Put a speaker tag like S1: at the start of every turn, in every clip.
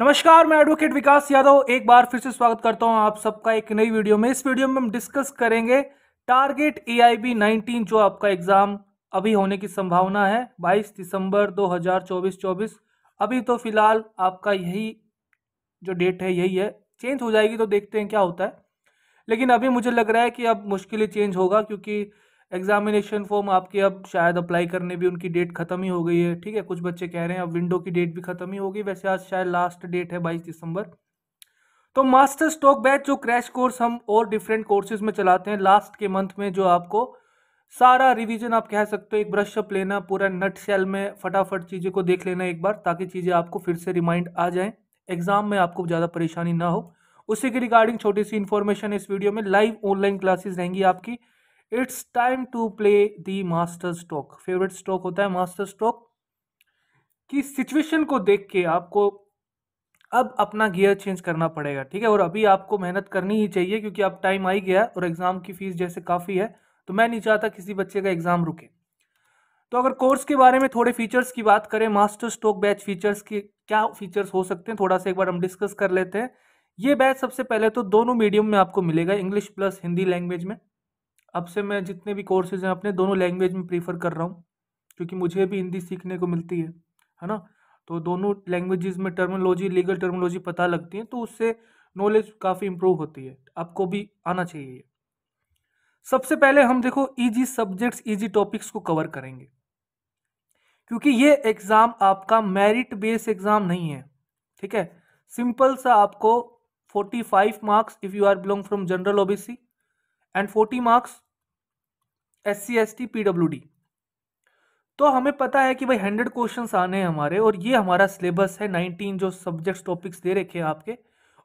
S1: नमस्कार मैं एडवोकेट विकास यादव एक बार फिर से स्वागत करता हूं आप सबका एक नई वीडियो में इस वीडियो में हम डिस्कस करेंगे target A I B nineteen जो आपका एग्ज़ाम अभी होने की संभावना है 22 दिसंबर 2024 24 अभी तो फिलहाल आपका यही जो डेट है यही है चेंज हो जाएगी तो देखते हैं क्या होता है लेकिन अभी मुझे लग रहा है कि अब मुश्किल चेंज होगा क्योंकि एग्जामिनेशन फॉर्म आपके अब शायद अप्लाई करने भी उनकी डेट खत्म ही हो गई है ठीक है कुछ बच्चे कह रहे हैं अब विंडो की डेट भी खत्म ही हो गई वैसे आज शायद लास्ट डेट है बाईस दिसंबर तो मास्टर स्टॉक बैच जो क्रैश कोर्स हम और डिफरेंट कोर्सेज में चलाते हैं लास्ट के मंथ में जो आपको सारा रिवीजन आप कह सकते हो एक ब्रश अप लेना पूरा नट सेल में फटाफट चीज़ें को देख लेना एक बार ताकि चीज़ें आपको फिर से रिमाइंड आ जाएं एग्जाम में आपको ज़्यादा परेशानी ना हो उसी के रिगार्डिंग छोटी सी इन्फॉर्मेशन इस वीडियो में लाइव ऑनलाइन क्लासेस रहेंगी आपकी it's time to play the master stroke favourite stroke होता है मास्टर स्ट्रोक की सिचुएशन को देख के आपको अब अपना गियर चेंज करना पड़ेगा ठीक है और अभी आपको मेहनत करनी ही चाहिए क्योंकि अब टाइम आ ही गया है और एग्ज़ाम की फ़ीस जैसे काफ़ी है तो मैं नहीं चाहता किसी बच्चे का एग्ज़ाम रुके तो अगर कोर्स के बारे में थोड़े फीचर्स की बात करें मास्टर स्ट्रोक बैच फीचर्स के क्या फीचर्स हो सकते हैं थोड़ा सा एक बार हम डिस्कस कर लेते हैं ये बैच सबसे पहले तो दोनों मीडियम में आपको मिलेगा इंग्लिश प्लस हिंदी लैंग्वेज में अब से मैं जितने भी कोर्सेज हैं अपने दोनों लैंग्वेज में प्रीफर कर रहा हूँ क्योंकि मुझे भी हिंदी सीखने को मिलती है है ना तो दोनों लैंग्वेजेस में टर्मोलॉजी लीगल टर्मोलॉजी पता लगती है तो उससे नॉलेज काफ़ी इम्प्रूव होती है आपको भी आना चाहिए सबसे पहले हम देखो इजी सब्जेक्ट्स इजी टॉपिक्स को कवर करेंगे क्योंकि ये एग्ज़ाम आपका मेरिट बेस एग्ज़ाम नहीं है ठीक है सिंपल सा आपको 45 marks if you are belong from general OBC and 40 marks S C S T P W D तो हमें पता है कि भाई हंड्रेड क्वेश्चंस आने हैं हमारे और ये हमारा सिलेबस है नाइनटीन जो सब्जेक्ट्स टॉपिक्स दे रखे हैं आपके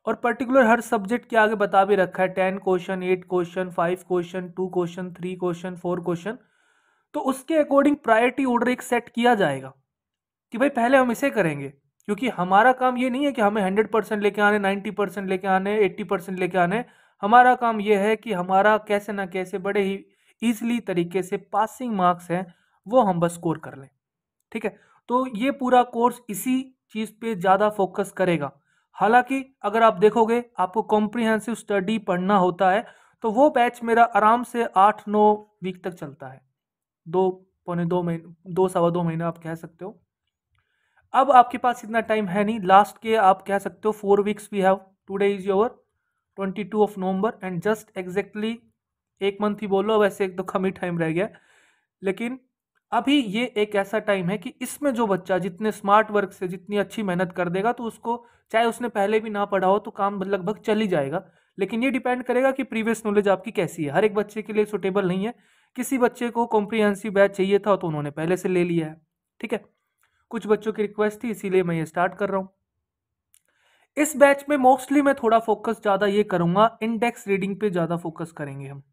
S1: और पर्टिकुलर हर सब्जेक्ट के आगे बता भी रखा है ten question eight question five question two question three question four question तो उसके अकॉर्डिंग प्रायोरिटी ऑर्डर एक सेट किया जाएगा कि भाई पहले हम इसे करेंगे क्योंकि हमारा काम ये नहीं है कि हमें हंड्रेड परसेंट लेके आने नाइन्टी परसेंट लेके आने एट्टी परसेंट लेके आने हमारा काम यह है कि हमारा कैसे ना कैसे बड़े ही ईजिली तरीके से पासिंग मार्क्स हैं वो हम बस स्कोर कर लें ठीक है तो ये पूरा कोर्स इसी चीज़ पे ज़्यादा फोकस करेगा हालांकि अगर आप देखोगे आपको कॉम्प्रिहेंसिव स्टडी पढ़ना होता है तो वो बैच मेरा आराम से आठ नौ वीक तक चलता है दो पौने दो महीने दो सवा दो महीने आप कह सकते हो अब आपके पास इतना टाइम है नहीं लास्ट के आप कह सकते हो four weeks we have today is your twenty two of November and just exactly एक मंथ ही बोलो वैसे एक तो कम ही टाइम रह गया लेकिन अभी ये एक ऐसा टाइम है कि इसमें जो बच्चा जितने स्मार्ट वर्क से जितनी अच्छी मेहनत कर देगा तो उसको चाहे उसने पहले भी ना पढ़ा हो तो काम लगभग चल ही जाएगा लेकिन ये डिपेंड करेगा कि प्रीवियस नॉलेज आपकी कैसी है हर एक बच्चे के लिए सुटेबल नहीं है किसी बच्चे को कॉम्प्रीहेंसिव बैच चाहिए था तो उन्होंने पहले से ले लिया है ठीक है कुछ बच्चों की रिक्वेस्ट थी इसीलिए मैं ये स्टार्ट कर रहा हूँ इस बैच में मोस्टली मैं थोड़ा फोकस ज़्यादा ये करूँगा इंडेक्स रीडिंग पे ज़्यादा फोकस करेंगे हम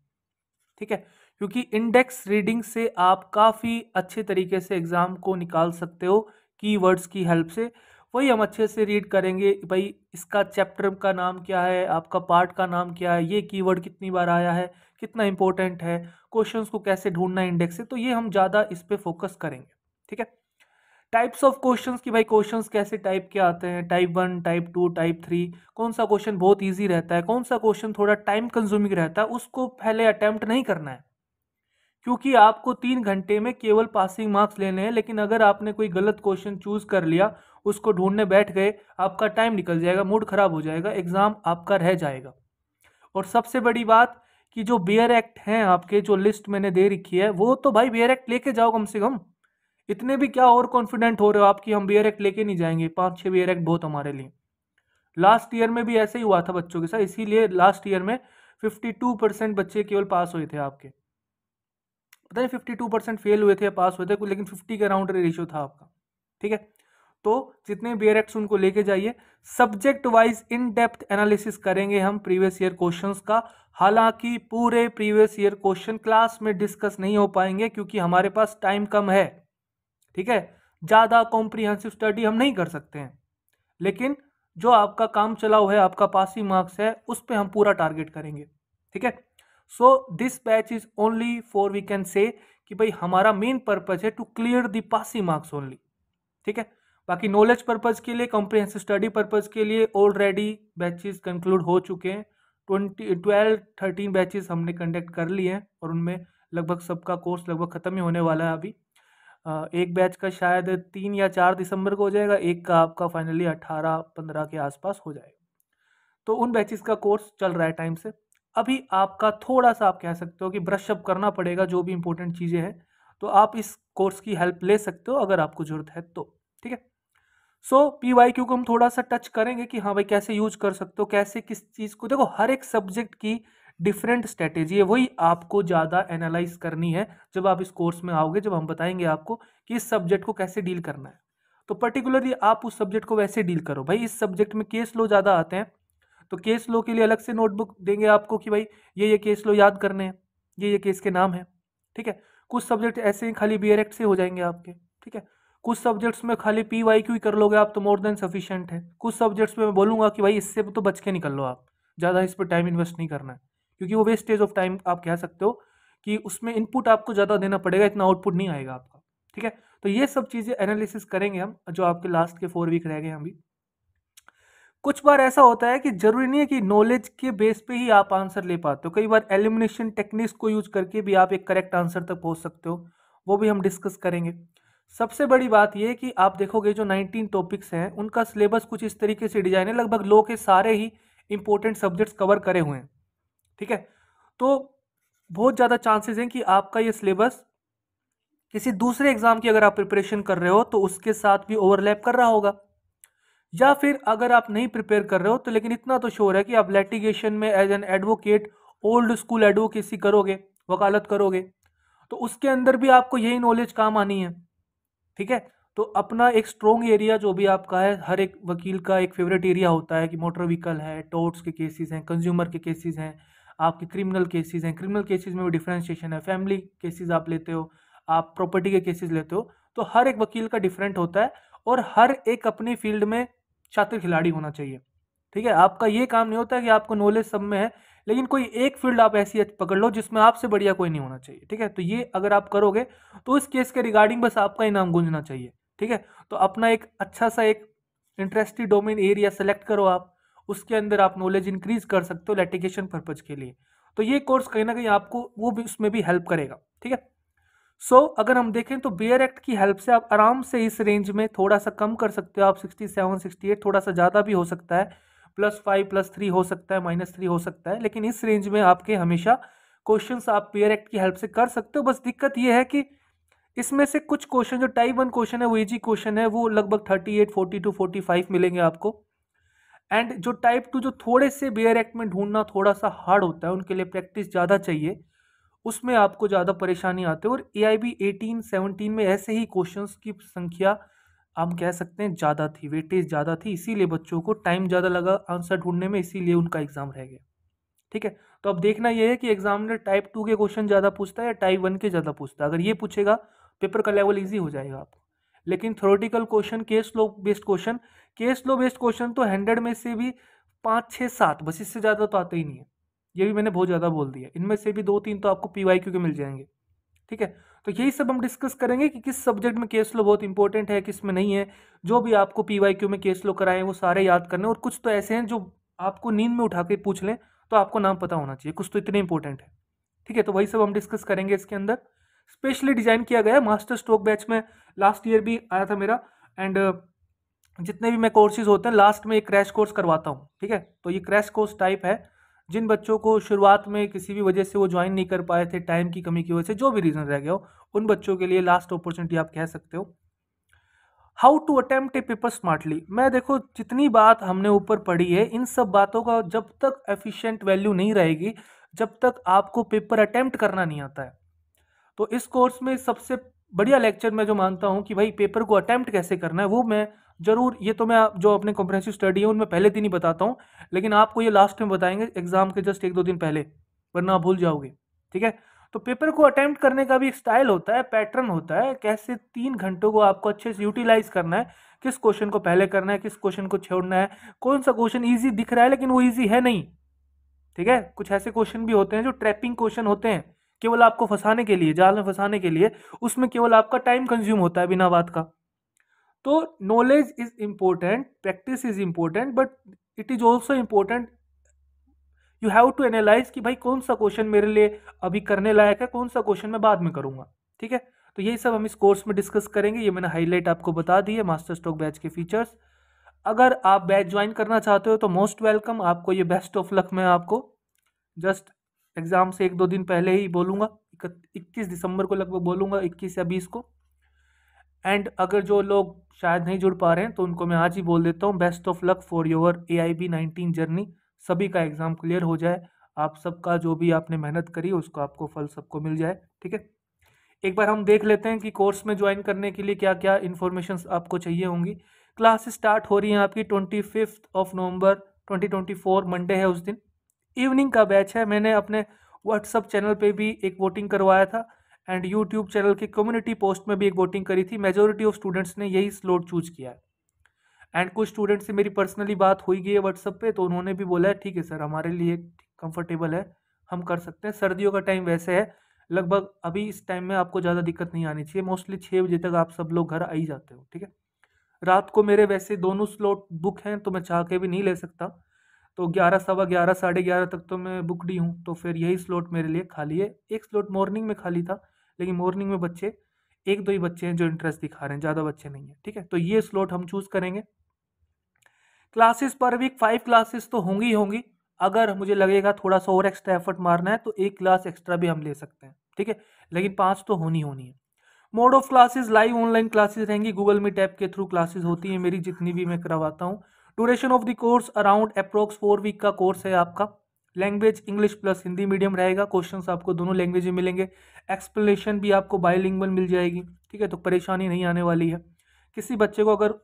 S1: ठीक है क्योंकि इंडेक्स रीडिंग से आप काफ़ी अच्छे तरीके से एग्ज़ाम को निकाल सकते हो कीवर्ड्स की हेल्प से वही हम अच्छे से रीड करेंगे भाई इसका चैप्टर का नाम क्या है आपका पार्ट का नाम क्या है ये कीवर्ड कितनी बार आया है कितना इंपॉर्टेंट है क्वेश्चंस को कैसे ढूंढना है इंडेक्स से तो ये हम ज़्यादा इस पर फोकस करेंगे ठीक है टाइप्स ऑफ क्वेश्चंस की भाई क्वेश्चंस कैसे टाइप के आते हैं type one type two type three कौन सा क्वेश्चन बहुत ईजी रहता है कौन सा क्वेश्चन थोड़ा टाइम कंज्यूमिंग रहता है उसको पहले अटैम्प्ट नहीं करना है क्योंकि आपको तीन घंटे में केवल पासिंग मार्क्स लेने हैं लेकिन अगर आपने कोई गलत क्वेश्चन चूज कर लिया उसको ढूंढने बैठ गए आपका टाइम निकल जाएगा मूड खराब हो जाएगा एग्ज़ाम आपका रह जाएगा और सबसे बड़ी बात कि जो बेयर एक्ट हैं आपके जो लिस्ट मैंने दे रखी है वो तो भाई बेयर एक्ट लेके जाओ कम से कम इतने भी क्या ओवर कॉन्फिडेंट हो रहे हो आपकी हम बियर एक्ट लेके नहीं जाएंगे पाँच छः बियर एक्ट बहुत हमारे लिए लास्ट ईयर में भी ऐसे ही हुआ था बच्चों के साथ इसीलिए लास्ट ईयर में फिफ्टी टू परसेंट बच्चे केवल पास हुए थे आपके पता नहीं फिफ्टी टू परसेंट फेल हुए थे या पास हुए थे लेकिन फिफ्टी का राउंड रेशियो था आपका ठीक है तो जितने बियर एक्ट्स उनको लेके जाइए subject wise in depth analysis करेंगे हम प्रीवियस ईयर क्वेश्चन का हालांकि पूरे प्रीवियस ईयर क्वेश्चन क्लास में डिस्कस नहीं हो पाएंगे क्योंकि हमारे पास टाइम कम है ठीक है ज़्यादा कॉम्प्रिहेंसिव स्टडी हम नहीं कर सकते हैं लेकिन जो आपका काम चला हुआ है आपका पासिंग मार्क्स है उस पर हम पूरा टारगेट करेंगे ठीक है so this batch is only for we can say कि भाई हमारा मेन पर्पज है to clear the passing marks only ठीक है बाकी नॉलेज पर्पज़ के लिए कॉम्प्रिहेंसिव स्टडी पर्पज़ के लिए ऑलरेडी बैचेस कंक्लूड हो चुके हैं ट्वेंटी ट्वेल्व थर्टीन बैचेस हमने कंडक्ट कर लिए हैं और उनमें लगभग सबका कोर्स लगभग ख़त्म ही होने वाला है अभी एक बैच का शायद तीन या चार दिसंबर को हो जाएगा एक का आपका फाइनली अट्ठारह पंद्रह के आसपास हो जाएगा तो उन बैचेस का कोर्स चल रहा है टाइम से अभी आपका थोड़ा सा आप कह सकते हो कि ब्रशअप करना पड़ेगा जो भी इंपॉर्टेंट चीज़ें हैं तो आप इस कोर्स की हेल्प ले सकते हो अगर आपको ज़रूरत है तो ठीक है सो पी वाई क्यू को हम थोड़ा सा टच करेंगे कि हाँ भाई कैसे यूज कर सकते हो कैसे किस चीज़ को देखो हर एक सब्जेक्ट की डिफरेंट स्ट्रेटेजी है वही आपको ज़्यादा एनालाइज करनी है जब आप इस कोर्स में आओगे जब हम बताएंगे आपको कि इस सब्जेक्ट को कैसे डील करना है तो पर्टिकुलरली आप उस सब्जेक्ट को वैसे डील करो भाई इस सब्जेक्ट में केस लो ज़्यादा आते हैं तो केस लो के लिए अलग से नोटबुक देंगे आपको कि भाई ये ये केस लो याद करने हैं ये ये केस के नाम है ठीक है कुछ सब्जेक्ट ऐसे ही खाली बी एर एक्ट से हो जाएंगे आपके ठीक है कुछ सब्जेक्ट्स में खाली पी वाई क्यू कर लोगे आप तो मोर देन सफिशियंट है कुछ सब्जेक्ट्स में मैं बोलूंगा कि भाई इससे तो बच के निकल लो आप ज़्यादा इस पर टाइम इन्वेस्ट नहीं करना है क्योंकि वो वेस्टेज ऑफ टाइम आप कह सकते हो कि उसमें इनपुट आपको ज़्यादा देना पड़ेगा इतना आउटपुट नहीं आएगा आपका ठीक है तो ये सब चीज़ें एनालिसिस करेंगे हम जो आपके लास्ट के फोर वीक रह गए हम भी कुछ बार ऐसा होता है कि जरूरी नहीं है कि नॉलेज के बेस पे ही आप आंसर ले पाते हो कई बार एलिमिनेशन टेक्निक्स को यूज करके भी आप एक करेक्ट आंसर तक पहुंच सकते हो वो भी हम डिस्कस करेंगे सबसे बड़ी बात यह कि आप देखोगे जो 19 टॉपिक्स हैं उनका सिलेबस कुछ इस तरीके से डिजाइन है लगभग लो के सारे ही इंपॉर्टेंट सब्जेक्ट्स कवर करे हुए हैं ठीक है तो बहुत ज़्यादा चांसेस हैं कि आपका ये सिलेबस किसी दूसरे एग्ज़ाम की अगर आप प्रिपरेशन कर रहे हो तो उसके साथ भी ओवरलैप कर रहा होगा या फिर अगर आप नहीं प्रिपेयर कर रहे हो तो लेकिन इतना तो श्योर है कि आप लेटिगेशन में as an advocate old school advocacy करोगे वकालत करोगे तो उसके अंदर भी आपको यही नॉलेज काम आनी है ठीक है तो अपना एक स्ट्रॉन्ग एरिया जो भी आपका है हर एक वकील का एक फेवरेट एरिया होता है कि मोटर व्हीकल है टोर्ट्स के केसेस हैं कंज्यूमर के केसेस हैं आपके क्रिमिनल केसेस हैं क्रिमिनल केसेस में भी डिफ्रेंशिएशन है फैमिली केसेस आप लेते हो आप प्रॉपर्टी के केसेस लेते हो तो हर एक वकील का डिफरेंट होता है और हर एक अपनी फील्ड में छात्र खिलाड़ी होना चाहिए ठीक है आपका ये काम नहीं होता कि आपको नॉलेज सब में है लेकिन कोई एक फील्ड आप ऐसी पकड़ लो जिसमें आपसे बढ़िया कोई नहीं होना चाहिए ठीक है तो ये अगर आप करोगे तो इस केस के रिगार्डिंग बस आपका ही नाम गूंजना चाहिए ठीक है तो अपना एक अच्छा सा एक इंटरेस्टिंग डोमेन एरिया सेलेक्ट करो आप उसके अंदर आप नॉलेज इंक्रीज कर सकते हो लेटिकेशन पर्पज के लिए तो ये कोर्स कहीं ना कहीं आपको वो भी उसमें भी हेल्प करेगा ठीक है सो so, अगर हम देखें तो बियर एक्ट की हेल्प से आप आराम से इस रेंज में थोड़ा सा कम कर सकते हो आप 67, 68 थोड़ा सा ज़्यादा भी हो सकता है प्लस फाइव प्लस थ्री हो सकता है माइनस थ्री हो सकता है लेकिन इस रेंज में आपके हमेशा क्वेश्चंस आप पेयर एक्ट की हेल्प से कर सकते हो बस दिक्कत ये है कि इसमें से कुछ क्वेश्चन जो टाइप वन क्वेश्चन है वो ईजी क्वेश्चन है वो लगभग thirty eight forty two forty five मिलेंगे आपको एंड जो टाइप टू जो थोड़े से बेयर एक्ट में ढूंढना थोड़ा सा हार्ड होता है उनके लिए प्रैक्टिस ज़्यादा चाहिए उसमें आपको ज़्यादा परेशानी आती है और A I B eighteen seventeen में ऐसे ही क्वेश्चन की संख्या हम कह सकते हैं ज़्यादा थी वेटेज ज़्यादा थी इसीलिए बच्चों को टाइम ज़्यादा लगा आंसर ढूंढने में इसीलिए उनका एग्ज़ाम रह गया ठीक है तो अब देखना यह है कि एग्जामिनर टाइप टू के क्वेश्चन ज़्यादा पूछता है या टाइप वन के ज़्यादा पूछता है अगर ये पूछेगा पेपर का लेवल ईजी हो जाएगा आपको लेकिन theoretical question case law based question case law based question तो हंड्रेड में से भी पाँच छः सात बस इससे ज़्यादा तो आते ही नहीं है ये भी मैंने बहुत ज़्यादा बोल दिया इनमें से भी दो तीन तो आपको पी वाई क्यू के मिल जाएंगे ठीक है तो यही सब हम डिस्कस करेंगे कि किस सब्जेक्ट में केस लो बहुत इंपॉर्टेंट है किस में नहीं है जो भी आपको पी वाई क्यू में केस लो कराएं वो सारे याद करने और कुछ तो ऐसे हैं जो आपको नींद में उठा के पूछ लें तो आपको नाम पता होना चाहिए कुछ तो इतने इंपॉर्टेंट है ठीक है तो वही सब हम डिस्कस करेंगे इसके अंदर स्पेशली डिजाइन किया गया मास्टर स्ट्रोक बैच में लास्ट ईयर भी आया था मेरा एंड uh, जितने भी मैं कोर्सेज होते हैं लास्ट में एक क्रैश कोर्स करवाता हूँ ठीक है तो ये क्रैश कोर्स टाइप है जिन बच्चों को शुरुआत में किसी भी वजह से वो ज्वाइन नहीं कर पाए थे टाइम की कमी की वजह से जो भी रीज़न रह गया हो उन बच्चों के लिए लास्ट अपॉर्चुनिटी आप कह सकते हो how to attempt a paper smartly मैं देखो जितनी बात हमने ऊपर पढ़ी है इन सब बातों का जब तक एफिशिएंट वैल्यू नहीं रहेगी जब तक आपको पेपर अटेम्प्ट करना नहीं आता है तो इस कोर्स में सबसे बढ़िया लेक्चर मैं जो मानता हूँ कि भाई पेपर को अटैम्प्ट कैसे करना है वो मैं जरूर ये तो मैं जो अपने कॉम्प्रेंसिव स्टडी है उनमें पहले दिन ही बताता हूँ लेकिन आपको ये लास्ट में बताएंगे एग्जाम के जस्ट एक दो दिन पहले वरना आप भूल जाओगे ठीक है तो पेपर को अटैम्प्ट करने का भी स्टाइल होता है पैटर्न होता है कैसे तीन घंटों को आपको अच्छे से यूटिलाइज करना है किस क्वेश्चन को पहले करना है किस क्वेश्चन को छोड़ना है कौन सा क्वेश्चन ईजी दिख रहा है लेकिन वो ईजी है नहीं ठीक है कुछ ऐसे क्वेश्चन भी होते हैं जो ट्रैपिंग क्वेश्चन होते हैं केवल आपको फंसाने के लिए जाल में फंसाने के लिए उसमें केवल आपका टाइम कंज्यूम होता है बिना बात का तो knowledge is important practice is important but it is also important you have to analyse कि भाई कौन सा क्वेश्चन मेरे लिए अभी करने लायक है कौन सा क्वेश्चन मैं बाद में करूँगा ठीक है तो यही सब हम इस कोर्स में डिस्कस करेंगे ये मैंने हाईलाइट आपको बता दी है मास्टर स्टॉक बैच के फीचर्स अगर आप बैच ज्वाइन करना चाहते हो तो मोस्ट वेलकम आपको ये बेस्ट ऑफ लक मैं आपको जस्ट एग्ज़ाम से एक दो दिन पहले ही बोलूँगा इक्कीस दिसंबर को लगभग बोलूँगा इक्कीस या बीस को एंड अगर जो लोग शायद नहीं जुड़ पा रहे हैं तो उनको मैं आज ही बोल देता हूँ best of luck for your A I B nineteen journey सभी का एग्ज़ाम क्लियर हो जाए आप सबका जो भी आपने मेहनत करी उसका आपको फल सबको मिल जाए ठीक है एक बार हम देख लेते हैं कि कोर्स में ज्वाइन करने के लिए क्या क्या इन्फॉर्मेशन आपको चाहिए होंगी क्लास स्टार्ट हो रही हैं आपकी twenty fifth of November twenty twenty four Monday है उस दिन इवनिंग का बैच है मैंने अपने व्हाट्सअप चैनल पे भी एक वोटिंग करवाया था एंड यूट्यूब चैनल के कम्युनिटी पोस्ट में भी एक वोटिंग करी थी मेजोरिटी ऑफ स्टूडेंट्स ने यही स्लोट चूज किया है एंड कुछ स्टूडेंट से मेरी पर्सनली बात हुई गई है व्हाट्सअप पे तो उन्होंने भी बोला है ठीक है सर हमारे लिए कंफर्टेबल है हम कर सकते हैं सर्दियों का टाइम वैसे है लगभग अभी इस टाइम में आपको ज़्यादा दिक्कत नहीं आनी चाहिए मोस्टली छः बजे तक आप सब लोग घर आ ही जाते हो ठीक है रात को मेरे वैसे दोनों स्लॉट बुक हैं तो मैं चाह के भी नहीं ले सकता तो ग्यारह सवा ग्यारह साढ़े ग्यारह तक तो मैं बुकडी हूँ तो फिर यही स्लॉट मेरे लिए खाली है एक स्लॉट मॉर्निंग में खाली था लेकिन मॉर्निंग में बच्चे एक दो ही बच्चे हैं जो इंटरेस्ट दिखा रहे हैं ज़्यादा बच्चे नहीं हैं ठीक है तो ये स्लॉट हम चूज़ करेंगे क्लासेस पर वीक फाइव क्लासेस तो होंगी होंगी अगर मुझे लगेगा थोड़ा सा और एक्स्ट्रा एफर्ट मारना है तो एक क्लास एक्स्ट्रा भी हम ले सकते हैं ठीक है लेकिन पाँच तो होनी होनी है mode of classes live online classes रहेंगी गूगल मीट ऐप के थ्रू क्लासेस होती हैं मेरी जितनी भी मैं करवाता हूँ duration of the course around approx four week का कोर्स है आपका language English plus Hindi medium रहेगा क्वेश्चन आपको दोनों लैंग्वेज में मिलेंगे एक्सप्लेनेशन भी आपको बायोलिंगल मिल जाएगी ठीक है तो परेशानी नहीं आने वाली है किसी बच्चे को अगर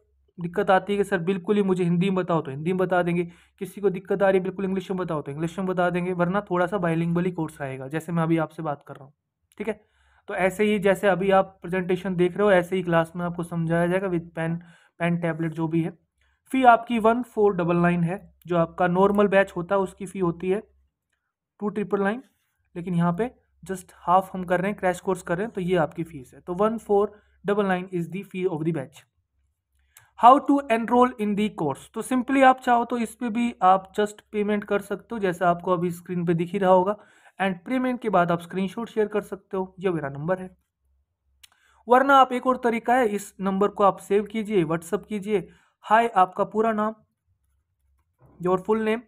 S1: दिक्कत आती है कि सर बिल्कुल ही मुझे हिंदी में बताओ तो हिंदी में बता देंगे किसी को दिक्कत आ रही है बिल्कुल इंग्लिश में बताओ तो इंग्लिश में बता देंगे वरना थोड़ा सा वाली कोर्स आएगा जैसे मैं अभी आपसे बात कर रहा हूँ ठीक है तो ऐसे ही जैसे अभी आप प्रेजेंटेशन देख रहे हो ऐसे ही क्लास में आपको समझाया जाएगा विद पेन पेन टैबलेट जो भी है फ़ी आपकी वन फोर डबल नाइन है जो आपका नॉर्मल बैच होता है उसकी फ़ी होती है टू ट्रिपल नाइन लेकिन यहाँ पे जस्ट हाफ हम कर रहे हैं क्रैश कोर्स कर रहे हैं तो ये आपकी फ़ीस है तो one four double nine is the fee of the batch how to enrol in the course तो सिंपली आप चाहो तो इस पर भी आप जस्ट पेमेंट कर सकते हो जैसा आपको अभी स्क्रीन पे दिख ही रहा होगा एंड पेमेंट के बाद आप स्क्रीनशॉट शेयर कर सकते हो यह मेरा नंबर है वरना आप एक और तरीका है इस नंबर को आप सेव कीजिए व्हाट्सअप कीजिए हाय आपका पूरा नाम your full name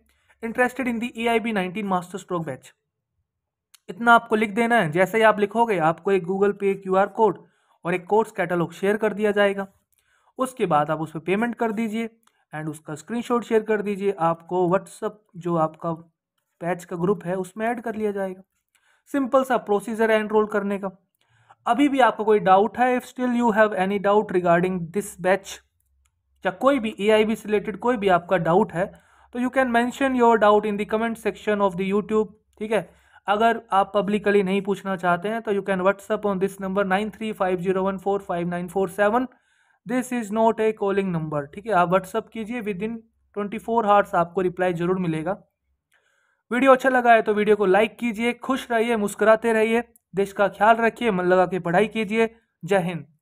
S1: interested in the A I B nineteen master stroke batch इतना आपको लिख देना है जैसे ही आप लिखोगे आपको एक गूगल पे क्यू आर कोड और एक कोर्स कैटलॉग शेयर कर दिया जाएगा उसके बाद आप उस पर पेमेंट कर दीजिए एंड उसका स्क्रीनशॉट शेयर कर दीजिए आपको व्हाट्सअप जो आपका पैच का ग्रुप है उसमें ऐड कर लिया जाएगा सिंपल सा प्रोसीजर है एनरोल करने का अभी भी आपको कोई डाउट है if still you have any doubt regarding this batch या कोई भी ए से रिलेटेड कोई भी आपका डाउट है तो you can mention your doubt in the comment section of the YouTube ठीक है अगर आप पब्लिकली नहीं पूछना चाहते हैं तो you can WhatsApp on this number nine three five zero one four five nine four seven this is not a calling number ठीक है आप व्हाट्सअप कीजिए within twenty four hours आपको रिप्लाई ज़रूर मिलेगा वीडियो अच्छा लगा है तो वीडियो को लाइक कीजिए खुश रहिए मुस्कुराते रहिए देश का ख्याल रखिए मन लगा के पढ़ाई कीजिए जय हिंद